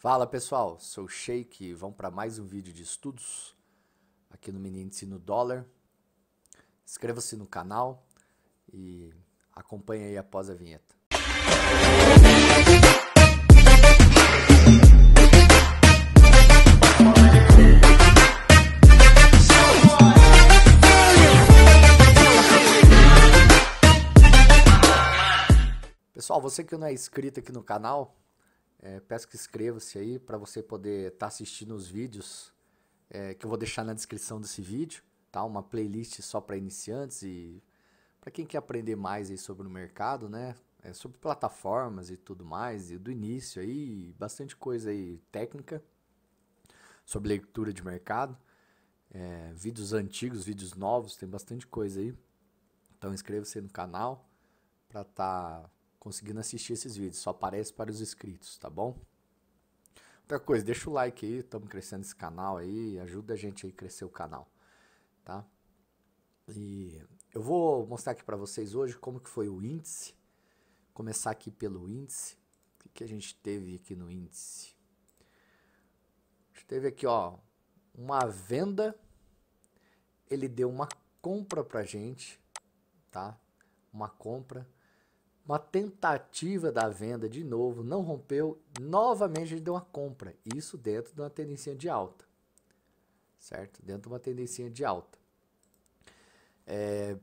Fala pessoal, sou o Sheik e vamos para mais um vídeo de estudos aqui no Mini Ensino Dólar. Inscreva-se no canal e acompanhe aí após a vinheta. Pessoal, você que não é inscrito aqui no canal, é, peço que inscreva-se aí para você poder estar tá assistindo os vídeos é, que eu vou deixar na descrição desse vídeo, tá? Uma playlist só para iniciantes e para quem quer aprender mais aí sobre o mercado, né? É, sobre plataformas e tudo mais, e do início aí, bastante coisa aí técnica sobre leitura de mercado. É, vídeos antigos, vídeos novos, tem bastante coisa aí. Então inscreva-se no canal para estar tá conseguindo assistir esses vídeos. Só aparece para os inscritos, tá bom? Outra coisa, deixa o like aí, estamos crescendo esse canal aí, ajuda a gente aí a crescer o canal, tá? E eu vou mostrar aqui para vocês hoje como que foi o índice. Começar aqui pelo índice. O que, que a gente teve aqui no índice? A gente teve aqui, ó, uma venda. Ele deu uma compra pra gente, tá? Uma compra uma tentativa da venda de novo, não rompeu, novamente a gente deu uma compra, isso dentro de uma tendência de alta, certo? Dentro de uma tendência de alta. É,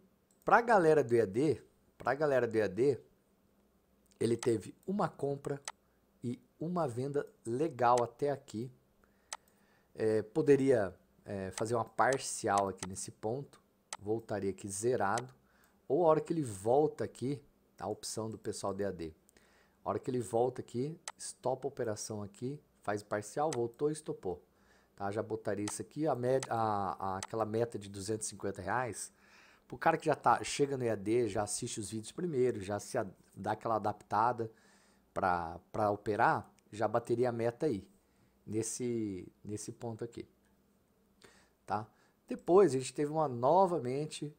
para a galera do EAD, para a galera do EAD, ele teve uma compra e uma venda legal até aqui. É, poderia é, fazer uma parcial aqui nesse ponto, voltaria aqui zerado, ou a hora que ele volta aqui, Tá a opção do pessoal DAD, A hora que ele volta aqui, estopa a operação aqui, faz parcial, voltou e estopou. Tá? Já botaria isso aqui, a média, a, a, aquela meta de 250 reais, para o cara que já tá, chega no EAD, já assiste os vídeos primeiro, já se a, dá aquela adaptada para operar, já bateria a meta aí, nesse, nesse ponto aqui. Tá? Depois a gente teve uma novamente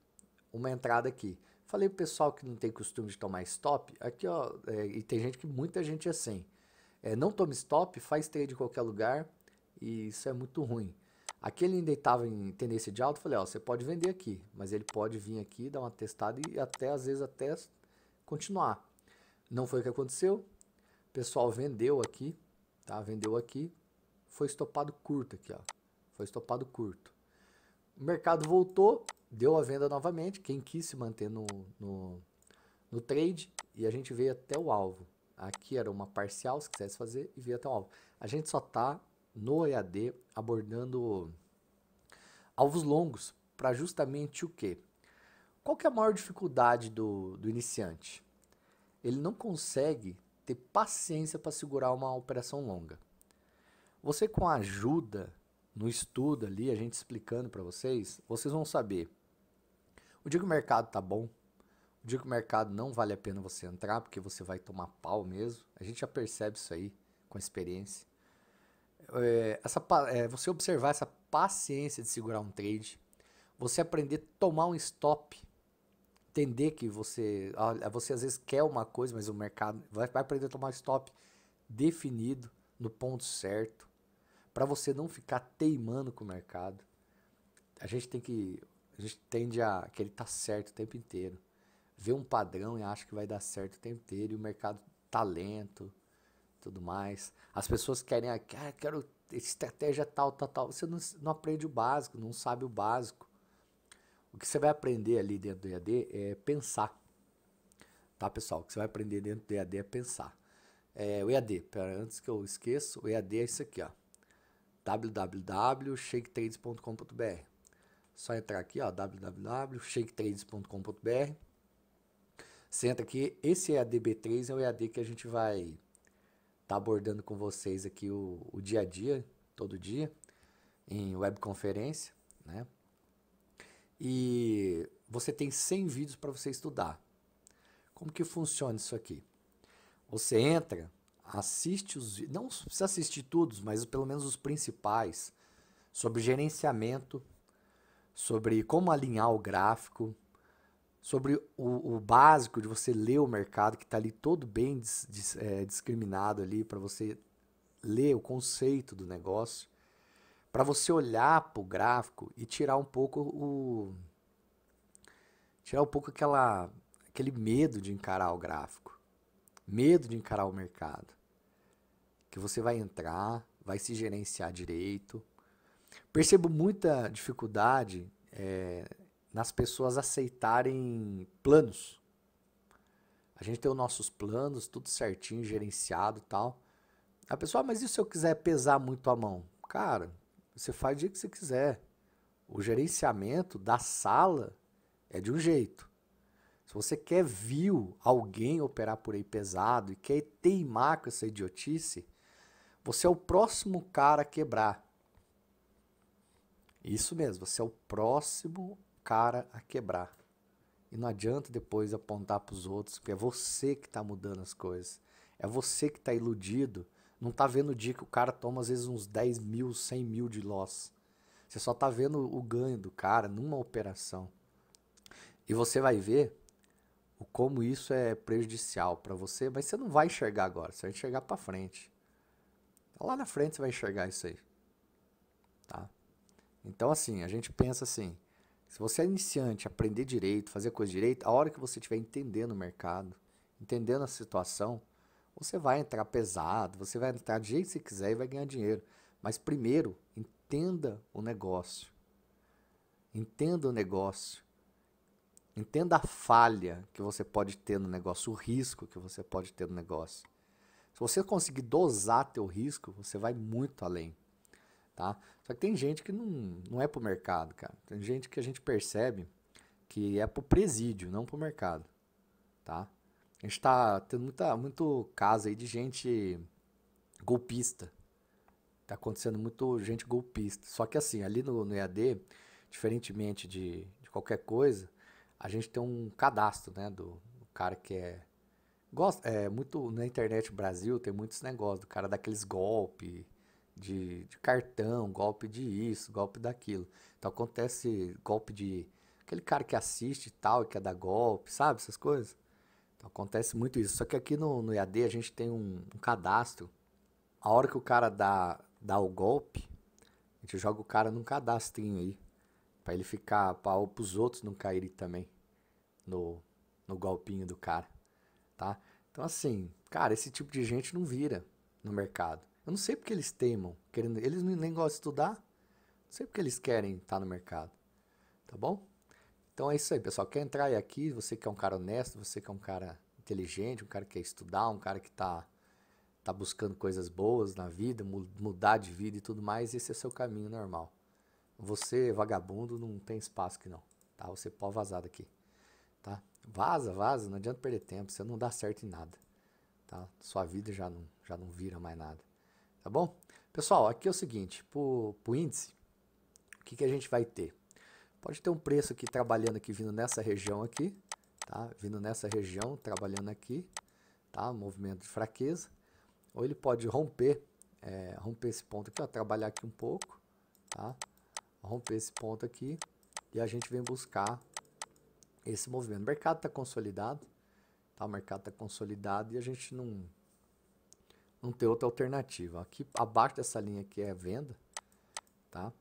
uma entrada aqui. Falei pro pessoal que não tem costume de tomar stop, aqui ó, é, e tem gente que muita gente é assim. É, não tome stop, faz trade de qualquer lugar e isso é muito ruim. Aqui ele ainda estava em tendência de alta, falei, ó, você pode vender aqui, mas ele pode vir aqui, dar uma testada e até às vezes até continuar. Não foi o que aconteceu. O pessoal vendeu aqui, tá? Vendeu aqui, foi estopado curto aqui, ó. Foi estopado curto. O mercado voltou, deu a venda novamente, quem quis se manter no, no, no trade, e a gente veio até o alvo. Aqui era uma parcial, se quisesse fazer, e veio até o alvo. A gente só está no EAD abordando alvos longos, para justamente o quê? Qual que é a maior dificuldade do, do iniciante? Ele não consegue ter paciência para segurar uma operação longa. Você com a ajuda no estudo ali, a gente explicando para vocês, vocês vão saber o dia que o mercado tá bom, o dia que o mercado não vale a pena você entrar, porque você vai tomar pau mesmo, a gente já percebe isso aí com a experiência. É, essa, é, você observar essa paciência de segurar um trade, você aprender a tomar um stop, entender que você, você às vezes quer uma coisa, mas o mercado vai, vai aprender a tomar um stop definido, no ponto certo, para você não ficar teimando com o mercado. A gente tem que a gente tende a que ele tá certo o tempo inteiro. Vê um padrão e acha que vai dar certo o tempo inteiro. E o mercado tá lento tudo mais. As pessoas querem, ah, quero estratégia tal, tal, tal. Você não, não aprende o básico, não sabe o básico. O que você vai aprender ali dentro do EAD é pensar. Tá, pessoal? O que você vai aprender dentro do EAD é pensar. É, o EAD, pera, antes que eu esqueça, o EAD é isso aqui, ó. www.shaketrades.com.br só entrar aqui, ó, www.shaketrades.com.br, Você entra aqui, esse a DB 3 é o EAD que a gente vai estar tá abordando com vocês aqui o, o dia a dia, todo dia, em webconferência, né? E você tem 100 vídeos para você estudar. Como que funciona isso aqui? Você entra, assiste os não precisa assistir todos, mas pelo menos os principais sobre gerenciamento sobre como alinhar o gráfico, sobre o, o básico de você ler o mercado, que está ali todo bem dis, dis, é, discriminado ali, para você ler o conceito do negócio, para você olhar para o gráfico e tirar um pouco o. tirar um pouco aquela, aquele medo de encarar o gráfico, medo de encarar o mercado. Que você vai entrar, vai se gerenciar direito, Percebo muita dificuldade é, nas pessoas aceitarem planos. A gente tem os nossos planos, tudo certinho, gerenciado tal. A pessoa, ah, mas e se eu quiser pesar muito a mão? Cara, você faz o dia que você quiser. O gerenciamento da sala é de um jeito. Se você quer viu alguém operar por aí pesado e quer teimar com essa idiotice, você é o próximo cara a quebrar. Isso mesmo, você é o próximo cara a quebrar. E não adianta depois apontar para os outros, porque é você que está mudando as coisas. É você que está iludido. Não está vendo o dia que o cara toma, às vezes, uns 10 mil, 100 mil de loss. Você só está vendo o ganho do cara numa operação. E você vai ver o como isso é prejudicial para você, mas você não vai enxergar agora, você vai enxergar para frente. Lá na frente você vai enxergar isso aí. Tá? Então, assim, a gente pensa assim: se você é iniciante, aprender direito, fazer coisa direito, a hora que você estiver entendendo o mercado, entendendo a situação, você vai entrar pesado, você vai entrar do jeito que você quiser e vai ganhar dinheiro. Mas primeiro, entenda o negócio. Entenda o negócio. Entenda a falha que você pode ter no negócio, o risco que você pode ter no negócio. Se você conseguir dosar teu risco, você vai muito além tá? Só que tem gente que não, não é pro mercado, cara. Tem gente que a gente percebe que é pro presídio, não pro mercado, tá? A gente tá tendo muita, muito caso aí de gente golpista. Tá acontecendo muito gente golpista. Só que assim, ali no, no EAD, diferentemente de, de qualquer coisa, a gente tem um cadastro, né, do, do cara que é gosta é muito na internet Brasil tem muitos negócios do cara daqueles golpe de, de, cartão, golpe de isso, golpe daquilo. Então acontece golpe de. aquele cara que assiste e tal e quer dar golpe, sabe? Essas coisas. Então acontece muito isso. Só que aqui no, no IAD a gente tem um, um cadastro. A hora que o cara dá, dá o golpe, a gente joga o cara num cadastrinho aí. Pra ele ficar. para os outros não caírem também no, no golpinho do cara, tá? Então, assim, cara, esse tipo de gente não vira no mercado. Eu não sei porque eles teimam, querendo, eles nem gostam de estudar. Não sei porque eles querem estar no mercado. Tá bom? Então é isso aí, pessoal. Quer entrar aqui, você que é um cara honesto, você que é um cara inteligente, um cara que quer estudar, um cara que está tá buscando coisas boas na vida, mudar de vida e tudo mais, esse é seu caminho normal. Você, vagabundo, não tem espaço aqui não, tá? Você pode vazar daqui, tá? Vaza, vaza, não adianta perder tempo, você não dá certo em nada, tá? Sua vida já não, já não vira mais nada tá bom? Pessoal, aqui é o seguinte, para o índice, o que, que a gente vai ter? Pode ter um preço aqui trabalhando aqui, vindo nessa região aqui, tá? Vindo nessa região, trabalhando aqui, tá? Movimento de fraqueza. Ou ele pode romper, é, romper esse ponto aqui, ó, trabalhar aqui um pouco, tá? Romper esse ponto aqui e a gente vem buscar esse movimento. O mercado está consolidado, tá? O mercado está consolidado e a gente não não ter outra alternativa. Aqui abaixo dessa linha aqui é venda, tá?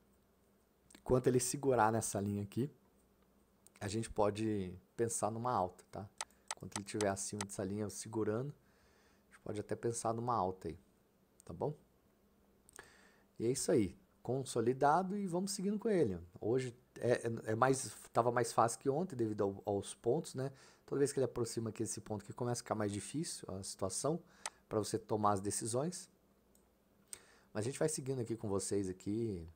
Enquanto ele segurar nessa linha aqui, a gente pode pensar numa alta, tá? Enquanto ele estiver acima dessa linha segurando, a gente pode até pensar numa alta aí, tá bom? E é isso aí, consolidado e vamos seguindo com ele. Hoje é, é mais estava mais fácil que ontem devido ao, aos pontos, né? Toda vez que ele aproxima aqui desse ponto que começa a ficar mais difícil a situação, para você tomar as decisões. Mas a gente vai seguindo aqui com vocês aqui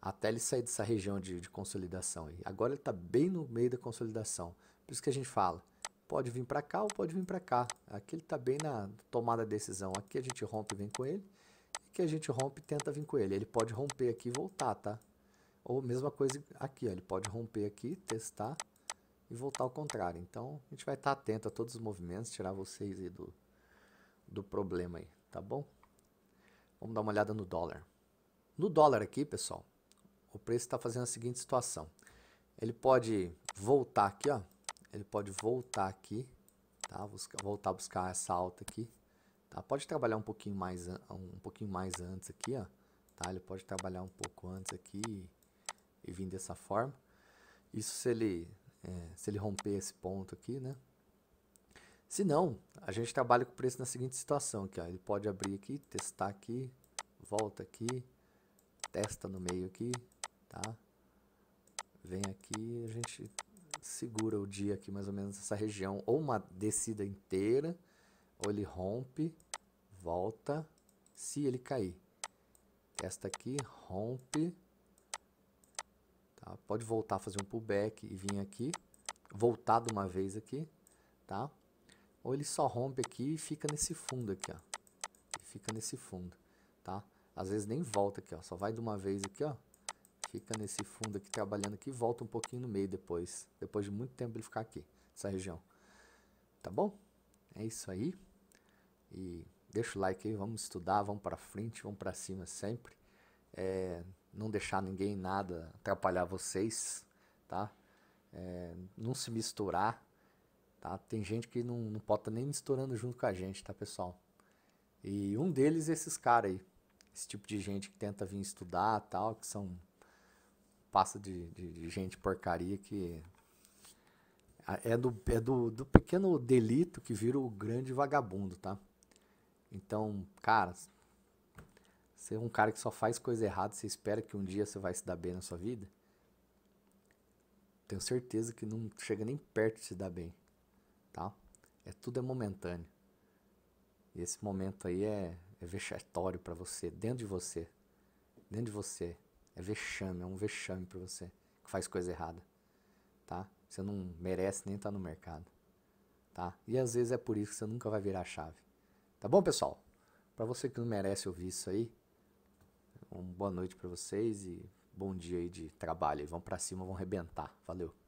até ele sair dessa região de, de consolidação. E Agora ele está bem no meio da consolidação. Por isso que a gente fala, pode vir para cá ou pode vir para cá. Aqui ele está bem na tomada da decisão. Aqui a gente rompe e vem com ele. E aqui a gente rompe e tenta vir com ele. Ele pode romper aqui e voltar, tá? Ou mesma coisa aqui, ó. ele pode romper aqui, testar e voltar ao contrário. Então, a gente vai estar tá atento a todos os movimentos, tirar vocês aí do, do problema aí, tá bom? Vamos dar uma olhada no dólar. No dólar aqui, pessoal, o preço está fazendo a seguinte situação. Ele pode voltar aqui, ó. Ele pode voltar aqui, tá? Buscar, voltar a buscar essa alta aqui, tá? Pode trabalhar um pouquinho mais um pouquinho mais antes aqui, ó, tá? Ele pode trabalhar um pouco antes aqui e, e vir dessa forma. Isso se ele é, se ele romper esse ponto aqui, né? Se não, a gente trabalha com o preço na seguinte situação aqui, ó. Ele pode abrir aqui, testar aqui, volta aqui, testa no meio aqui, tá? Vem aqui, a gente segura o dia aqui mais ou menos essa região, ou uma descida inteira, ou ele rompe, volta, se ele cair. Testa aqui, rompe, tá? Pode voltar fazer um pullback e vir aqui, voltar de uma vez aqui, tá? ou ele só rompe aqui e fica nesse fundo aqui, ó. E fica nesse fundo, tá? Às vezes nem volta aqui, ó. Só vai de uma vez aqui, ó. Fica nesse fundo aqui, trabalhando aqui, volta um pouquinho no meio depois. Depois de muito tempo ele ficar aqui, nessa região. Tá bom? É isso aí. E deixa o like aí, vamos estudar, vamos para frente, vamos para cima sempre. É, não deixar ninguém nada atrapalhar vocês, tá? É, não se misturar, Tá? Tem gente que não, não pode estar tá nem misturando junto com a gente, tá, pessoal? E um deles é esses caras aí. Esse tipo de gente que tenta vir estudar tal, que são. passa de, de, de gente porcaria que. É, do, é do, do pequeno delito que vira o grande vagabundo, tá? Então, cara, ser é um cara que só faz coisa errada, você espera que um dia você vai se dar bem na sua vida? Tenho certeza que não chega nem perto de se dar bem tá? É tudo é momentâneo. E esse momento aí é, é vexatório para você, dentro de você, dentro de você. É vexame, é um vexame para você que faz coisa errada, tá? Você não merece nem estar tá no mercado, tá? E às vezes é por isso que você nunca vai virar a chave. Tá bom, pessoal? Para você que não merece ouvir isso aí, uma boa noite para vocês e bom dia aí de trabalho. Vão para cima, vão rebentar. Valeu.